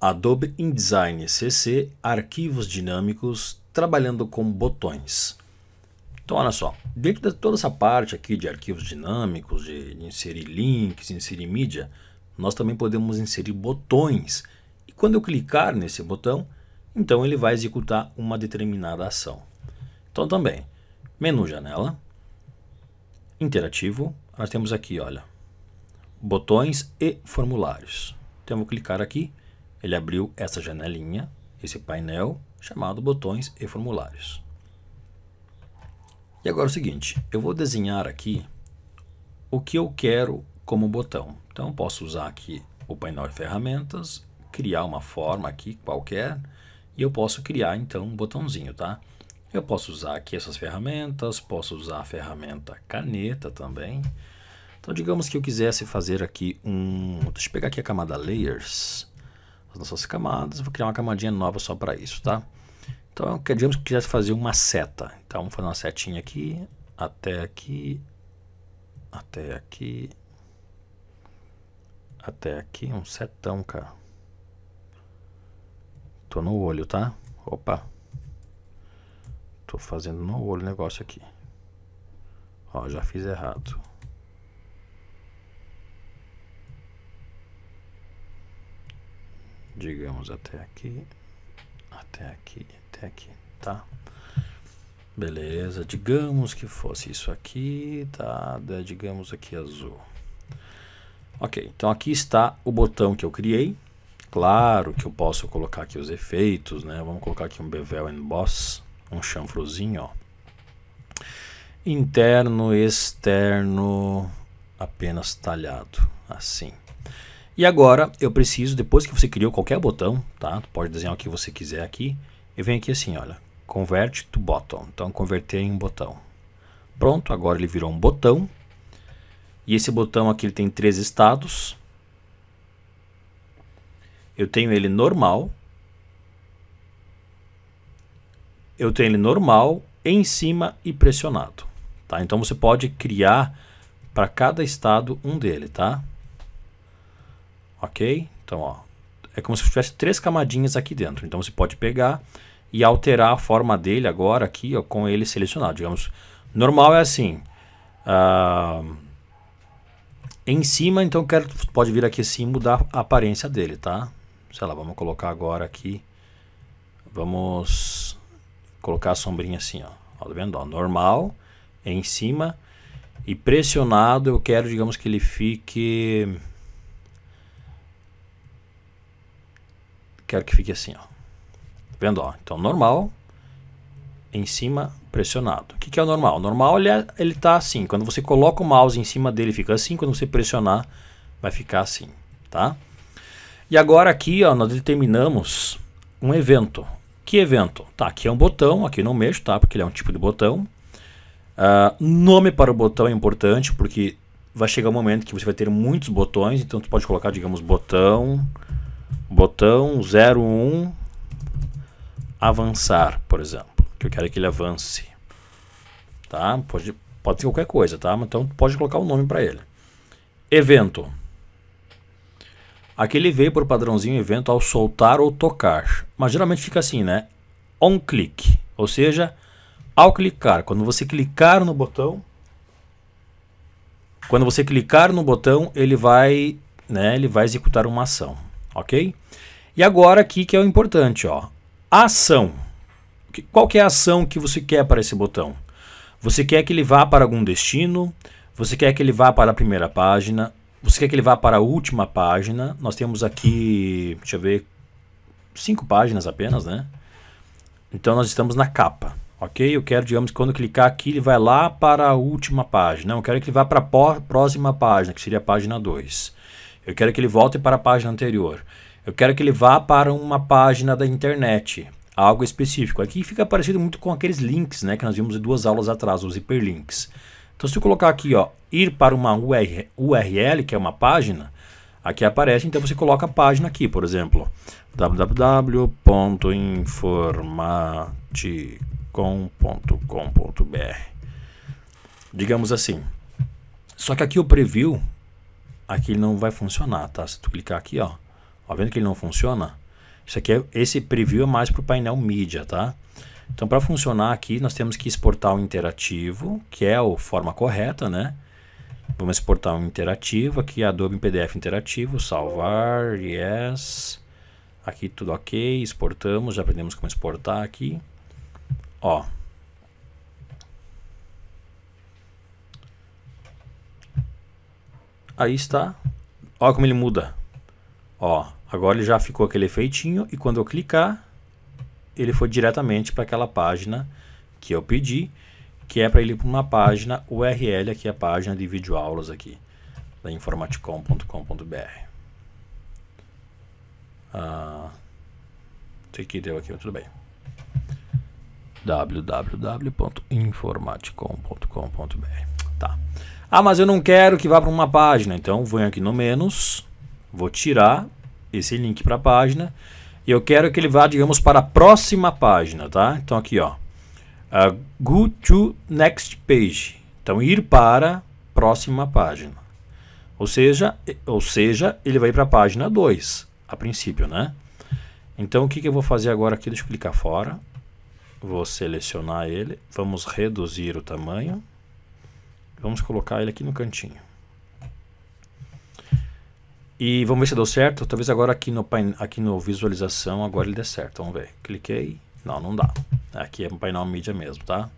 Adobe InDesign CC, arquivos dinâmicos, trabalhando com botões. Então, olha só, dentro de toda essa parte aqui de arquivos dinâmicos, de, inserir links, inserir mídia, nós também podemos inserir botões. E quando eu clicar nesse botão, então ele vai executar uma determinada ação. Então também, menu janela, interativo, nós temos aqui, olha, botões e formulários. Então eu vou clicar aqui ele abriu essa janelinha, esse painel chamado botões e formulários. E agora é o seguinte, eu vou desenhar aqui o que eu quero como botão. Então posso usar aqui o painel de ferramentas, criar uma forma aqui qualquer e eu posso criar então um botãozinho, tá? Eu posso usar aqui essas ferramentas, posso usar a ferramenta caneta também. Então digamos que eu quisesse fazer aqui um, deixa eu pegar aqui a camada layers as nossas camadas. Vou criar uma camadinha nova só para isso, tá? Então, digamos que quisesse fazer uma seta. Então, vamos fazer uma setinha aqui, até aqui, até aqui, até aqui, um setão, cara. Tô no olho, tá? Opa. Tô fazendo no olho o negócio aqui. Ó, já fiz errado. digamos até aqui, até aqui, até aqui, tá? Beleza, digamos que fosse isso aqui, tá? Digamos aqui azul. Ok, então aqui está o botão que eu criei. Claro que eu posso colocar aqui os efeitos, né? Vamos colocar aqui um bevel emboss, um chanfrozinho, ó. Interno, externo, apenas talhado, assim. E agora eu preciso, depois que você criou qualquer botão, tá? pode desenhar o que você quiser aqui. Eu venho aqui assim, olha, convert to bottom. Então converter em um botão. Pronto, agora ele virou um botão. E esse botão aqui ele tem três estados. Eu tenho ele normal. Eu tenho ele normal, em cima e pressionado. Tá? Então você pode criar para cada estado um dele, tá? ok? Então, ó, é como se tivesse três camadinhas aqui dentro. Então, você pode pegar e alterar a forma dele agora aqui, ó, com ele selecionado. Digamos, normal é assim. Uh, em cima, então, quero, pode vir aqui assim e mudar a aparência dele, tá? Sei lá, vamos colocar agora aqui. Vamos colocar a sombrinha assim, ó. ó tá vendo? Ó, normal, em cima. E pressionado, eu quero, digamos, que ele fique... quero que fique assim, ó. Tá vendo, ó. Então, normal, em cima, pressionado. O que, que é o normal? O normal, ele, é, ele tá assim. Quando você coloca o mouse em cima dele, fica assim. Quando você pressionar, vai ficar assim, tá? E agora aqui, ó, nós determinamos um evento. Que evento? Tá, aqui é um botão, aqui não mexo, tá? Porque ele é um tipo de botão. Uh, nome para o botão é importante, porque vai chegar um momento que você vai ter muitos botões, então tu pode colocar, digamos, botão botão 01 avançar, por exemplo, que eu quero que ele avance. Tá? Pode, pode ser qualquer coisa, tá? Então pode colocar o um nome para ele. Evento. Aqui ele veio por padrãozinho evento ao soltar ou tocar. Mas geralmente fica assim, né? On click, ou seja, ao clicar, quando você clicar no botão, quando você clicar no botão, ele vai, né, ele vai executar uma ação ok? E agora aqui que é o importante, ó. Ação. Qual que é a ação que você quer para esse botão? Você quer que ele vá para algum destino? Você quer que ele vá para a primeira página? Você quer que ele vá para a última página? Nós temos aqui, deixa eu ver, cinco páginas apenas, né? Então nós estamos na capa, ok? Eu quero, digamos, quando clicar aqui ele vai lá para a última página. Eu quero que ele vá para a próxima página, que seria a página 2. Eu quero que ele volte para a página anterior. Eu quero que ele vá para uma página da internet, algo específico. Aqui fica parecido muito com aqueles links, né, que nós vimos em duas aulas atrás, os hiperlinks. Então se eu colocar aqui, ó, ir para uma URL, que é uma página, aqui aparece, então você coloca a página aqui, por exemplo, www.informaticom.com.br. Digamos assim. Só que aqui o preview aqui ele não vai funcionar, tá? Se tu clicar aqui, ó, ó vendo que ele não funciona? Isso aqui é, esse preview é mais para o painel mídia, tá? Então, para funcionar aqui, nós temos que exportar o interativo, que é a forma correta, né? Vamos exportar um interativo, aqui Adobe PDF interativo, salvar, yes. Aqui tudo ok, exportamos, já aprendemos como exportar aqui. Ó, aí está. Olha como ele muda. Ó, agora ele já ficou aquele efeitinho e quando eu clicar, ele foi diretamente para aquela página que eu pedi, que é para ele para uma página URL, aqui é a página de videoaulas aqui, da informaticom.com.br. Ah, sei que deu aqui, mas tudo bem. www.informaticom.com.br Tá. Ah, mas eu não quero que vá para uma página. Então, venho aqui no menos, vou tirar esse link para a página e eu quero que ele vá, digamos, para a próxima página, tá? Então, aqui, ó. Uh, go to next page. Então, ir para a próxima página. Ou seja, ou seja, ele vai para a página 2, a princípio, né? Então, o que, que eu vou fazer agora aqui? Deixa eu clicar fora. Vou selecionar ele. Vamos reduzir o tamanho. Vamos colocar ele aqui no cantinho. E vamos ver se deu certo. Talvez agora aqui no, aqui no visualização, agora ele dê certo. Vamos ver. Cliquei. Não, não dá. Aqui é um painel mídia mesmo, tá?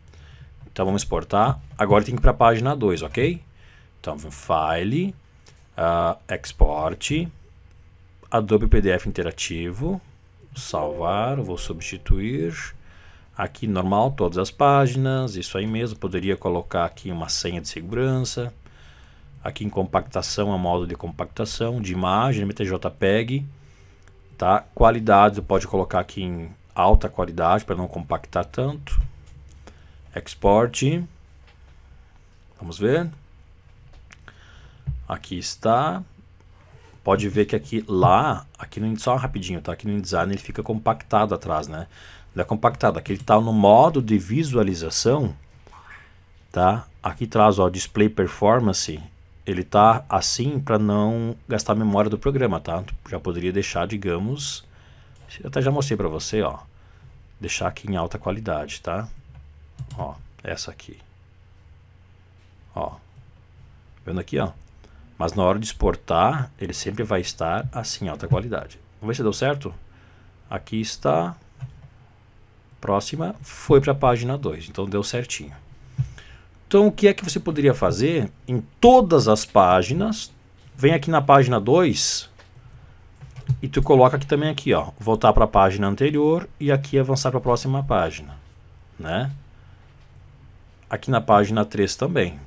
Então vamos exportar. Agora tem que ir para a página 2, ok? Então, File, uh, Export, Adobe PDF Interativo, Salvar, vou substituir, Aqui normal, todas as páginas, isso aí mesmo. Poderia colocar aqui uma senha de segurança. Aqui em compactação, a é modo de compactação de imagem, MTJPEG. Tá? Qualidade, pode colocar aqui em alta qualidade para não compactar tanto. Export. Vamos ver. Aqui está. Pode ver que aqui lá, aqui no só rapidinho, tá? Aqui no InDesign ele fica compactado atrás, né? É compactado, Aqui ele está no modo de visualização, tá? Aqui traz o display performance, ele está assim para não gastar a memória do programa, tá? Já poderia deixar, digamos, até já mostrei para você, ó, deixar aqui em alta qualidade, tá? Ó, essa aqui. Ó. Vendo aqui, ó. Mas na hora de exportar, ele sempre vai estar assim, alta qualidade. Vamos ver se deu certo? Aqui está próxima foi para a página 2. Então deu certinho. Então o que é que você poderia fazer em todas as páginas? Vem aqui na página 2 e tu coloca aqui também aqui, ó, voltar para a página anterior e aqui avançar para a próxima página, né? Aqui na página 3 também.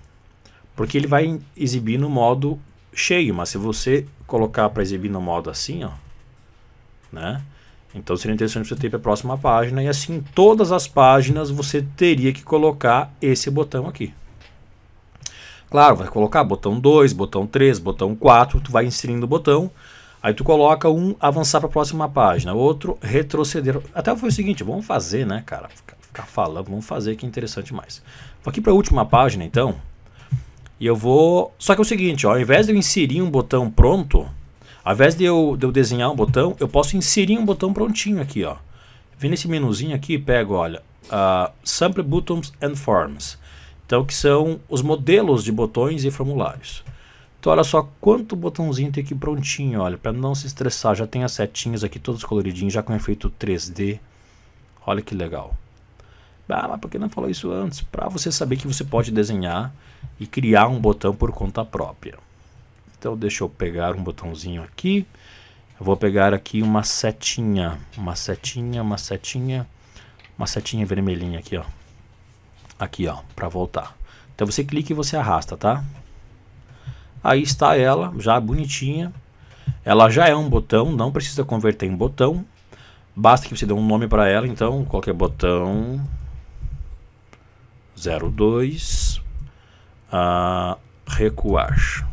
Porque ele vai exibir no modo cheio, mas se você colocar para exibir no modo assim, ó, né? Então seria interessante você ter para a próxima página e assim todas as páginas você teria que colocar esse botão aqui. Claro, vai colocar botão 2, botão 3, botão 4, tu vai inserindo o botão, aí tu coloca um avançar para a próxima página, outro retroceder. Até foi o seguinte, vamos fazer, né, cara? Ficar falando, vamos fazer que é interessante mais. Vou aqui para a última página então. E eu vou, só que é o seguinte, ó, ao invés de eu inserir um botão pronto, ao invés de eu, de eu desenhar um botão, eu posso inserir um botão prontinho aqui, ó. Vem nesse menuzinho aqui e pego, olha, uh, Sample Buttons and Forms. Então, que são os modelos de botões e formulários. Então, olha só quanto botãozinho tem aqui prontinho, olha, para não se estressar. Já tem as setinhas aqui, todos coloridinhos, já com efeito 3D. Olha que legal. Ah, mas por que não falou isso antes? Para você saber que você pode desenhar e criar um botão por conta própria. Então deixa eu pegar um botãozinho aqui. Eu vou pegar aqui uma setinha, uma setinha, uma setinha, uma setinha vermelhinha aqui, ó. Aqui, ó, para voltar. Então você clica e você arrasta, tá? Aí está ela, já bonitinha. Ela já é um botão, não precisa converter em botão. Basta que você dê um nome para ela, então qualquer é botão 02 uh, ah, recuar.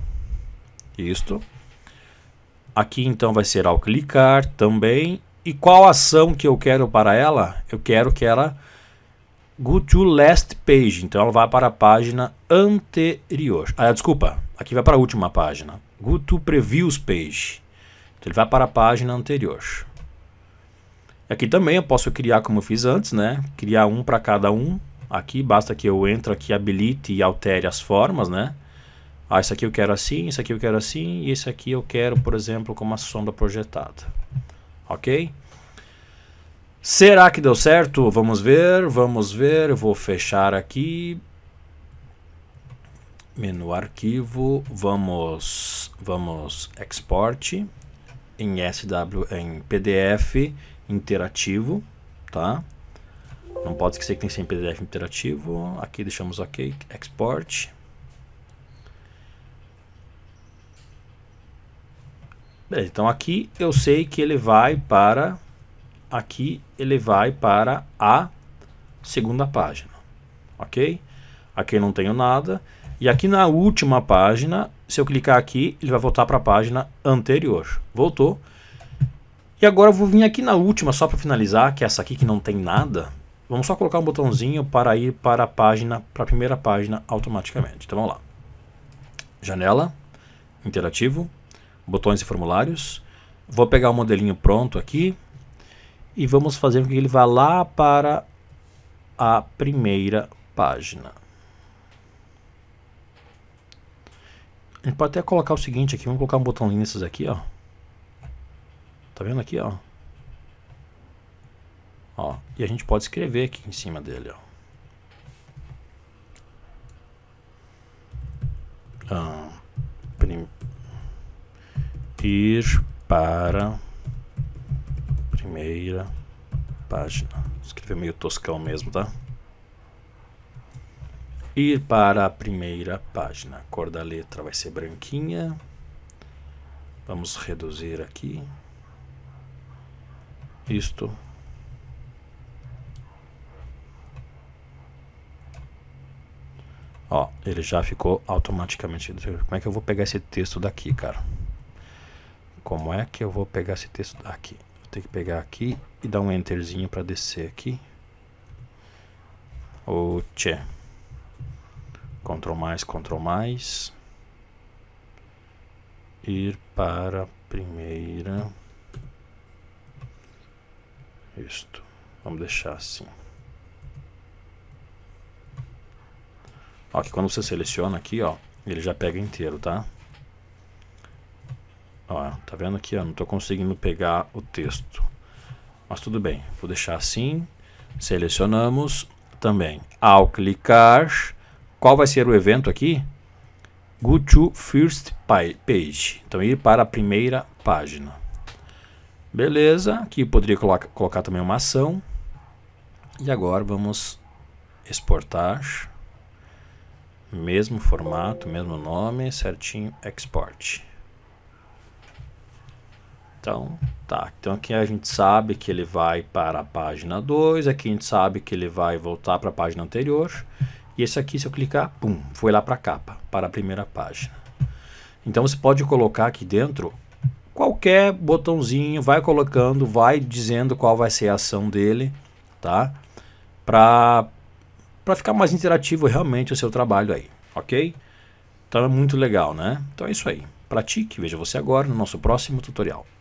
Isto. Aqui então vai ser ao clicar também. E qual ação que eu quero para ela? Eu quero que ela go to last page. Então ela vai para a página anterior. Ah, desculpa. Aqui vai para a última página. Go to previews page. Então ele vai para a página anterior. Aqui também eu posso criar como eu fiz antes, né? Criar um para cada um. Aqui basta que eu entre aqui, habilite e altere as formas, né? Ah, isso aqui eu quero assim, isso aqui eu quero assim, e esse aqui eu quero, por exemplo, com uma sombra projetada. Ok? Será que deu certo? Vamos ver, vamos ver. Eu vou fechar aqui. Menu arquivo, vamos, vamos export em SW, em PDF interativo, tá? Não pode esquecer que tem que ser em PDF interativo. Aqui deixamos OK, export. Beleza, então aqui eu sei que ele vai para aqui ele vai para a segunda página, ok? Aqui eu não tenho nada. E aqui na última página, se eu clicar aqui, ele vai voltar para a página anterior. Voltou. E agora eu vou vir aqui na última, só para finalizar, que é essa aqui que não tem nada. Vamos só colocar um botãozinho para ir para a página, para a primeira página automaticamente. Então vamos lá. Janela, interativo, botões e formulários. Vou pegar o modelinho pronto aqui e vamos fazer com que ele vá lá para a primeira página. A gente pode até colocar o seguinte aqui, vamos colocar um botãozinho nesses aqui, ó. Tá vendo aqui, ó? Ó, e a gente pode escrever aqui em cima dele, ó. Ah ir para primeira página. Escrever meio toscão mesmo, tá? Ir para a primeira página. A cor da letra vai ser branquinha. Vamos reduzir aqui. Isto. Ó, ele já ficou automaticamente. Como é que eu vou pegar esse texto daqui, cara? Como é que eu vou pegar esse texto aqui? Vou ter que pegar aqui e dar um enterzinho para descer aqui. O tchê. Ctrl mais, Ctrl mais. Ir para a primeira. Isto. Vamos deixar assim. Ó, que quando você seleciona aqui, ó, ele já pega inteiro, tá? Ó, tá vendo aqui? Ó, não estou conseguindo pegar o texto. Mas tudo bem, vou deixar assim. Selecionamos também. Ao clicar, qual vai ser o evento aqui? Go to first page. Então, ir para a primeira página. Beleza, aqui poderia colocar, colocar também uma ação. E agora vamos exportar. Mesmo formato, mesmo nome, certinho, export. Então, tá. Então aqui a gente sabe que ele vai para a página 2, aqui a gente sabe que ele vai voltar para a página anterior. E esse aqui, se eu clicar, pum, foi lá para a capa, para a primeira página. Então você pode colocar aqui dentro qualquer botãozinho, vai colocando, vai dizendo qual vai ser a ação dele, tá? Para para ficar mais interativo realmente o seu trabalho aí, ok? Então é muito legal, né? Então é isso aí. Pratique, veja você agora no nosso próximo tutorial.